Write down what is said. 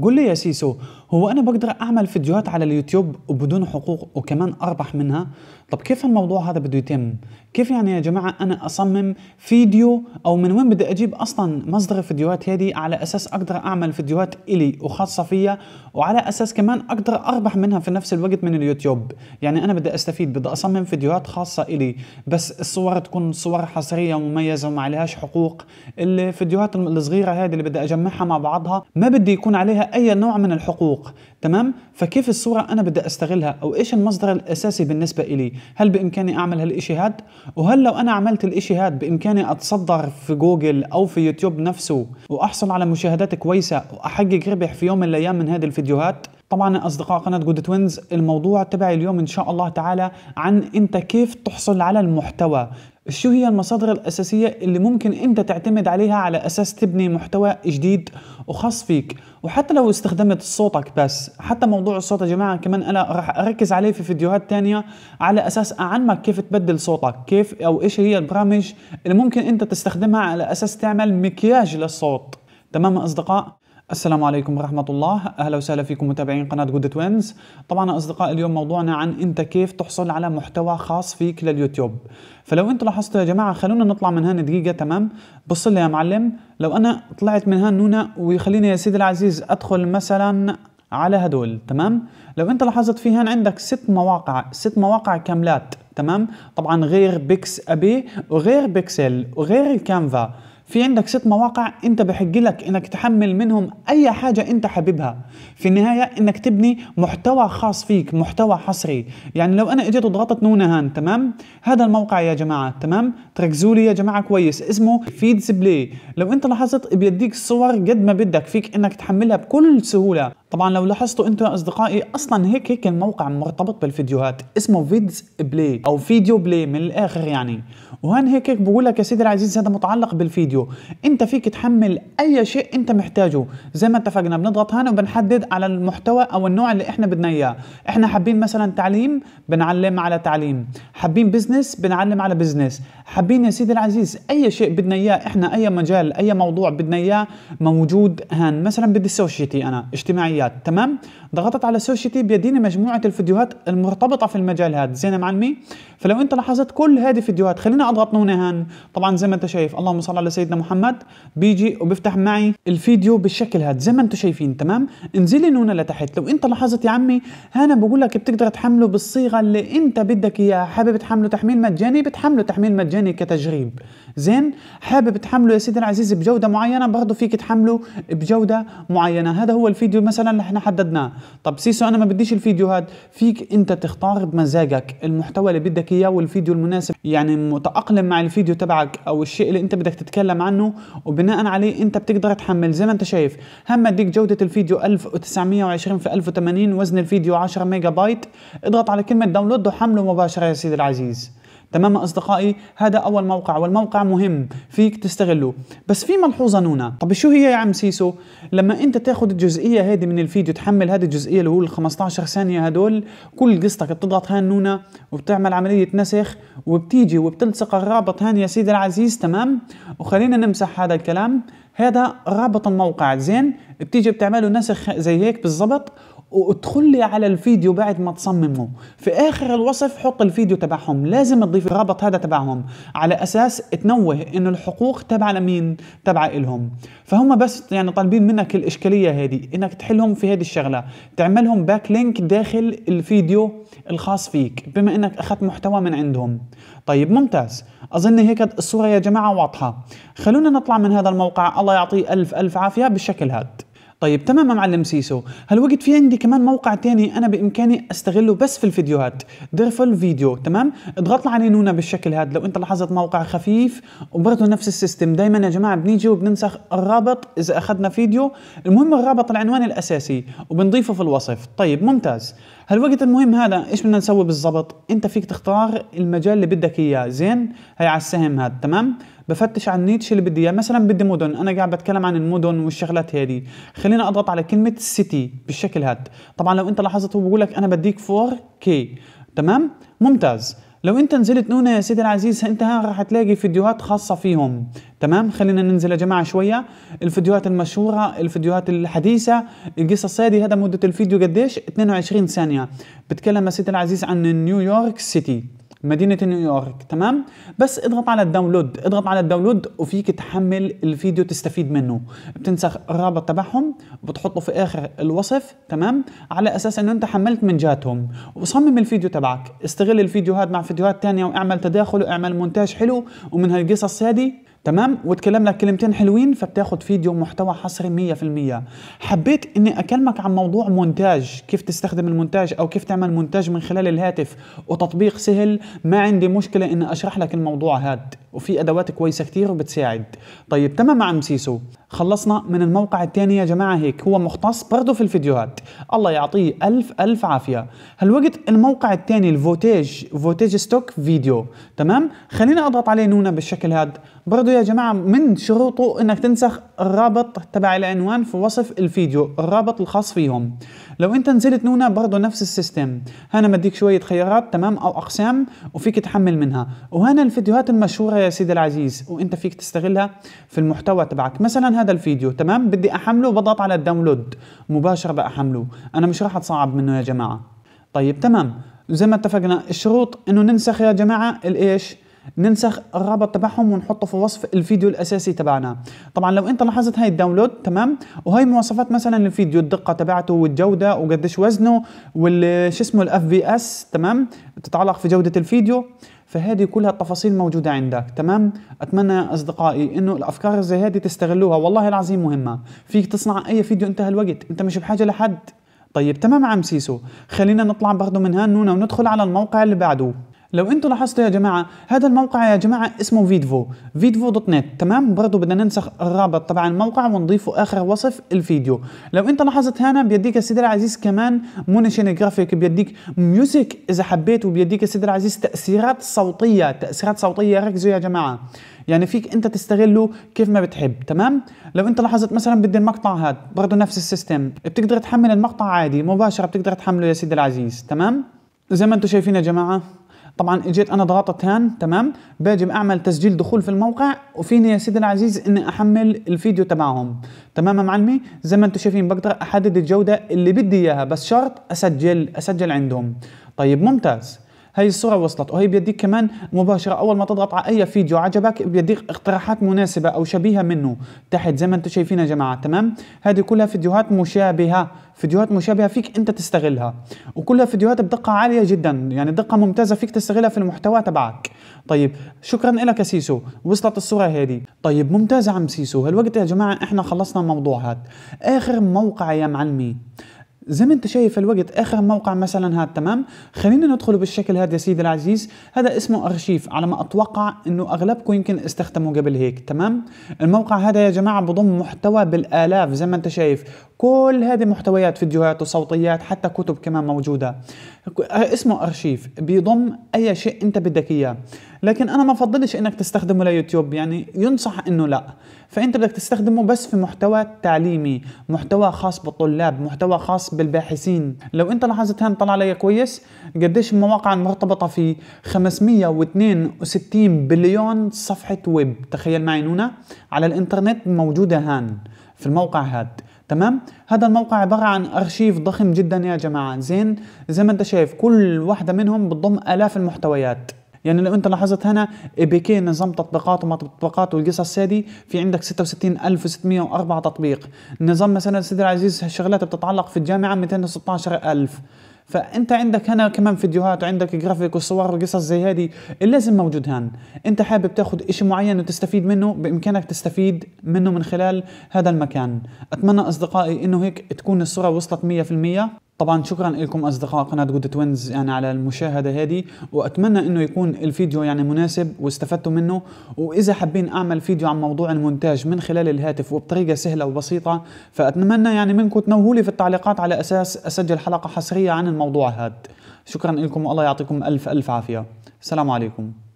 قل لي يا سيسو هو انا بقدر اعمل فيديوهات على اليوتيوب وبدون حقوق وكمان اربح منها طب كيف الموضوع هذا بده يتم كيف يعني يا جماعه انا اصمم فيديو او من وين بدي اجيب اصلا مصدر الفيديوهات هذه على اساس اقدر اعمل فيديوهات الي وخاصه فيا وعلى اساس كمان اقدر اربح منها في نفس الوقت من اليوتيوب يعني انا بدي استفيد بدي اصمم فيديوهات خاصه الي بس الصور تكون صور حصريه ومميزه وما عليهاش حقوق الفيديوهات الصغيره هذه اللي بدي اجمعها مع بعضها ما بدي يكون عليها اي نوع من الحقوق السوق تمام فكيف الصورة أنا بدي أستغلها أو إيش المصدر الأساسي بالنسبة إلي هل بإمكاني أعمل هالإشي هاد وهل لو أنا عملت الإشي هاد بإمكاني أتصدر في جوجل أو في يوتيوب نفسه وأحصل على مشاهدات كويسة وأحقق ربح في يوم من الأيام من هذه الفيديوهات طبعا اصدقاء قناه جود توينز الموضوع تبعي اليوم ان شاء الله تعالى عن انت كيف تحصل على المحتوى شو هي المصادر الأساسية اللي ممكن أنت تعتمد عليها على أساس تبني محتوى جديد وخاص فيك وحتى لو استخدمت صوتك بس حتى موضوع الصوت يا جماعة كمان أنا راح أركز عليه في فيديوهات تانية على أساس أعلمك كيف تبدل صوتك كيف أو إيش هي البرامج اللي ممكن أنت تستخدمها على أساس تعمل مكياج للصوت تمام أصدقاء السلام عليكم ورحمة الله أهلا وسهلا فيكم متابعين قناة جود توينز طبعا أصدقاء اليوم موضوعنا عن أنت كيف تحصل على محتوى خاص فيك لليوتيوب فلو أنتوا لاحظتوا يا جماعة خلونا نطلع من هان دقيقة تمام بص لي يا معلم لو أنا طلعت من هان نونة ويخليني يا سيدي العزيز أدخل مثلا على هدول تمام لو أنت لاحظت في هان عندك ست مواقع ست مواقع كاملات تمام طبعا غير بيكس أبي وغير بيكسل وغير الكانفا في عندك ست مواقع انت بحق لك انك تحمل منهم اي حاجه انت حاببها في النهايه انك تبني محتوى خاص فيك محتوى حصري يعني لو انا اجيت وضغطت نونه هان تمام هذا الموقع يا جماعه تمام تركزوا لي يا جماعه كويس اسمه فيدز بلاي لو انت لاحظت بيديك صور قد ما بدك فيك انك تحملها بكل سهوله طبعا لو لاحظتوا انتم يا اصدقائي اصلا هيك هيك الموقع مرتبط بالفيديوهات اسمه فيدز بلاي او فيديو بلاي من الاخر يعني وهان هيك هيك بقول لك يا سيدي العزيز هذا متعلق بالفيديو انت فيك تحمل اي شيء انت محتاجه زي ما اتفقنا بنضغط هان وبنحدد على المحتوى او النوع اللي احنا بدنا اياه احنا حابين مثلا تعليم بنعلم على تعليم حابين بزنس بنعلم على بزنس حابين يا سيدي العزيز اي شيء بدنا اياه احنا اي مجال اي موضوع بدنا اياه موجود هان مثلا بدي سوشيتي انا اجتماعي العمليات تمام ضغطت على سوشيتي بيدينا مجموعه الفيديوهات المرتبطه في المجال هذا زين معلمي فلو انت لاحظت كل هذه الفيديوهات خلينا اضغط هنا هان طبعا زي ما انت شايف اللهم صل على سيدنا محمد بيجي وبيفتح معي الفيديو بالشكل هذا زي ما انتم شايفين تمام انزلي هنا لتحت لو انت لاحظت يا عمي هنا بقول لك بتقدر تحمله بالصيغه اللي انت بدك اياها حابب تحمله تحميل مجاني بتحمله تحميل مجاني كتجريب زين حابب تحمله يا سيدي العزيز بجوده معينه برضه فيك تحمله بجوده معينه هذا هو الفيديو مثلا مثلا نحن حددناه طب سيسو انا ما بديش الفيديو هاد فيك انت تختار بمزاجك المحتوى اللي بدك اياه والفيديو المناسب يعني متاقلم مع الفيديو تبعك او الشيء اللي انت بدك تتكلم عنه وبناء عليه انت بتقدر تحمل زي ما انت شايف هم اديك جوده الفيديو 1920 في 1080 وزن الفيديو 10 ميجا بايت اضغط على كلمه داونلود وحمله مباشره يا سيدي العزيز تمام أصدقائي هذا أول موقع والموقع مهم فيك تستغله بس في ملحوظة نونة طب شو هي يا عم سيسو لما أنت تاخذ الجزئية هذه من الفيديو تحمل هذه الجزئية اللي هو ال 15 ثانية هدول كل قصتك بتضغط هان نونا وبتعمل عملية نسخ وبتيجي وبتلصق الرابط هان يا سيدي العزيز تمام وخلينا نمسح هذا الكلام هذا رابط الموقع زين بتيجي بتعمله نسخ زي هيك بالضبط وادخل لي على الفيديو بعد ما تصممه في اخر الوصف حط الفيديو تبعهم لازم تضيف الرابط هذا تبعهم على اساس تنوه انه الحقوق تبع لمين تبع الهم فهم بس يعني طالبين منك الاشكاليه هذه انك تحلهم في هذه الشغله تعملهم باك لينك داخل الفيديو الخاص فيك بما انك اخذت محتوى من عندهم طيب ممتاز اظن هيك الصوره يا جماعه واضحه خلونا نطلع من هذا الموقع الله يعطيه الف الف عافيه بالشكل هذا طيب تمام معلم سيسو هالوقت في عندي كمان موقع تاني انا بامكاني استغله بس في الفيديوهات درفل فيديو تمام اضغط على نونا بالشكل هذا لو انت لاحظت موقع خفيف وبرضه نفس السيستم دائما يا جماعه بنيجي وبننسخ الرابط اذا اخذنا فيديو المهم الرابط العنوان الاساسي وبنضيفه في الوصف طيب ممتاز هالوقت المهم هذا ايش بدنا نسوي بالضبط انت فيك تختار المجال اللي بدك اياه زين هي على السهم هذا تمام بفتش عن نيتش اللي بدي اياه مثلا بدي مدن انا قاعد بتكلم عن المدن والشغلات هذه خلينا اضغط على كلمه سيتي بالشكل هذا طبعا لو انت لاحظت هو بقول لك انا بديك 4 كي تمام ممتاز لو انت نزلت هنا يا سيدي العزيز انت هان راح تلاقي فيديوهات خاصه فيهم تمام خلينا ننزل يا جماعه شويه الفيديوهات المشهوره الفيديوهات الحديثه القصص هذه هذا مده الفيديو قديش 22 ثانيه بتكلم يا سيدي العزيز عن نيويورك سيتي مدينة نيويورك تمام بس اضغط على الداونلود اضغط على الداونلود وفيك تحمل الفيديو تستفيد منه بتنسخ الرابط تبعهم بتحطه في اخر الوصف تمام على اساس انه انت حملت من جاتهم وصمم الفيديو تبعك استغل الفيديوهات مع فيديوهات تانية واعمل تداخل واعمل مونتاج حلو ومن هالقصص هذه تمام لك كلمتين حلوين فبتاخد فيديو محتوى حصري 100% حبيت اني اكلمك عن موضوع مونتاج كيف تستخدم المونتاج او كيف تعمل مونتاج من خلال الهاتف وتطبيق سهل ما عندي مشكله اني اشرح لك الموضوع هاد وفي ادوات كويسه كتير وبتساعد طيب تمام عم سيسو خلصنا من الموقع الثاني يا جماعه هيك هو مختص برضه في الفيديوهات الله يعطيه الف الف عافيه هالوقت الموقع الثاني الفوتيج فوتيج ستوك فيديو تمام خلينا اضغط عليه نونا بالشكل هاد برضه يا جماعه من شروطه انك تنسخ الرابط تبع العنوان في وصف الفيديو الرابط الخاص فيهم لو انت نزلت نونا برضه نفس السيستم هنا مديك شويه خيارات تمام او اقسام وفيك تحمل منها وهنا الفيديوهات المشهوره يا سيدي العزيز وانت فيك تستغلها في المحتوى تبعك مثلا هذا الفيديو تمام بدي احمله بضغط على الداونلود مباشره بأحمله انا مش راح اتصعب منه يا جماعه طيب تمام زي ما اتفقنا الشروط انه ننسخ يا جماعه الايش ننسخ الرابط تبعهم ونحطه في وصف الفيديو الاساسي تبعنا طبعا لو انت لاحظت هاي الداونلود تمام وهي مواصفات مثلا الفيديو الدقه تبعته والجوده وقديش وزنه والش اسمه الاف بي اس تمام تتعلق في جوده الفيديو فهذه كلها التفاصيل موجودة عندك تمام أتمنى يا أصدقائي أنه الأفكار زي هذه تستغلوها والله العظيم مهمة فيك تصنع أي فيديو انتهى الوقت أنت مش بحاجة لحد طيب تمام عم سيسو خلينا نطلع برضو من هنونا وندخل على الموقع اللي بعده لو انتم لاحظتوا يا جماعه هذا الموقع يا جماعه اسمه فيدفو فيدفو دوت نت تمام برضه بدنا ننسخ الرابط تبع الموقع ونضيفه اخر وصف الفيديو لو انت لاحظت هنا بيديك يا سيدي العزيز كمان مونيشن جرافيك بيديك ميوزك اذا حبيت وبيديك يا سيدي العزيز تاثيرات صوتيه تاثيرات صوتيه ركزوا يا جماعه يعني فيك انت تستغله كيف ما بتحب تمام لو انت لاحظت مثلا بدي المقطع هذا برضه نفس السيستم بتقدر تحمل المقطع عادي مباشره بتقدر تحمله يا سيدي العزيز تمام زي ما انتم شايفين يا جماعه طبعا اجيت انا ضغطت هان تمام باجي اعمل تسجيل دخول في الموقع وفيني يا سيدي العزيز اني احمل الفيديو تبعهم تمام يا معلمي زي ما انتم شايفين بقدر احدد الجوده اللي بدي اياها بس شرط اسجل اسجل عندهم طيب ممتاز هي الصورة وصلت وهي بيديك كمان مباشرة أول ما تضغط على أي فيديو عجبك بيديك اقتراحات مناسبة أو شبيهة منه تحت زي ما أنتم شايفين يا جماعة تمام هذه كلها فيديوهات مشابهة فيديوهات مشابهة فيك أنت تستغلها وكلها فيديوهات بدقة عالية جدا يعني دقة ممتازة فيك تستغلها في المحتوى تبعك طيب شكرا لك يا سيسو وصلت الصورة هذه طيب ممتاز عم سيسو هالوقت يا جماعة احنا خلصنا الموضوع هذا آخر موقع يا معلمي زي ما انت شايف الوقت اخر موقع مثلا هذا تمام خلينا ندخل بالشكل هذا يا سيدي العزيز هذا اسمه ارشيف على ما اتوقع انه اغلبكم يمكن استخدموا قبل هيك تمام الموقع هذا يا جماعه بضم محتوى بالالاف زي ما انت شايف كل هذه محتويات فيديوهات وصوتيات حتى كتب كمان موجوده اسمه ارشيف بيضم اي شيء انت بدك اياه لكن انا ما بفضلش انك تستخدمه ليوتيوب يعني ينصح انه لا فانت بدك تستخدمه بس في محتوى تعليمي محتوى خاص بالطلاب محتوى خاص بالباحثين لو انت لاحظت هان طلع لي كويس قديش المواقع المرتبطه فيه 562 بليون صفحه ويب تخيل معي نونا على الانترنت موجوده هان في الموقع هاد تمام هذا الموقع عباره عن ارشيف ضخم جدا يا جماعه زين زي ما انت شايف كل واحده منهم بتضم الاف المحتويات يعني لو انت لاحظت هنا كي نظام تطبيقات وما تطبيقات والقصص هذه في عندك 66604 تطبيق نظام مثلا سيدي العزيز الشغلات بتتعلق في الجامعه 216000 فانت عندك هنا كمان فيديوهات وعندك جرافيك وصور وقصص زي هذه اللازم موجود هان انت حابب تاخذ شيء معين وتستفيد منه بامكانك تستفيد منه من خلال هذا المكان اتمنى اصدقائي انه هيك تكون الصوره وصلت 100% طبعا شكرا لكم اصدقاء قناه جود توينز يعني على المشاهده هذه واتمنى انه يكون الفيديو يعني مناسب واستفدتوا منه واذا حابين اعمل فيديو عن موضوع المونتاج من خلال الهاتف وبطريقه سهله وبسيطه فاتمنى يعني منكم تنوهوا لي في التعليقات على اساس اسجل حلقه حصريه عن الموضوع هذا شكرا لكم والله يعطيكم الف الف عافيه السلام عليكم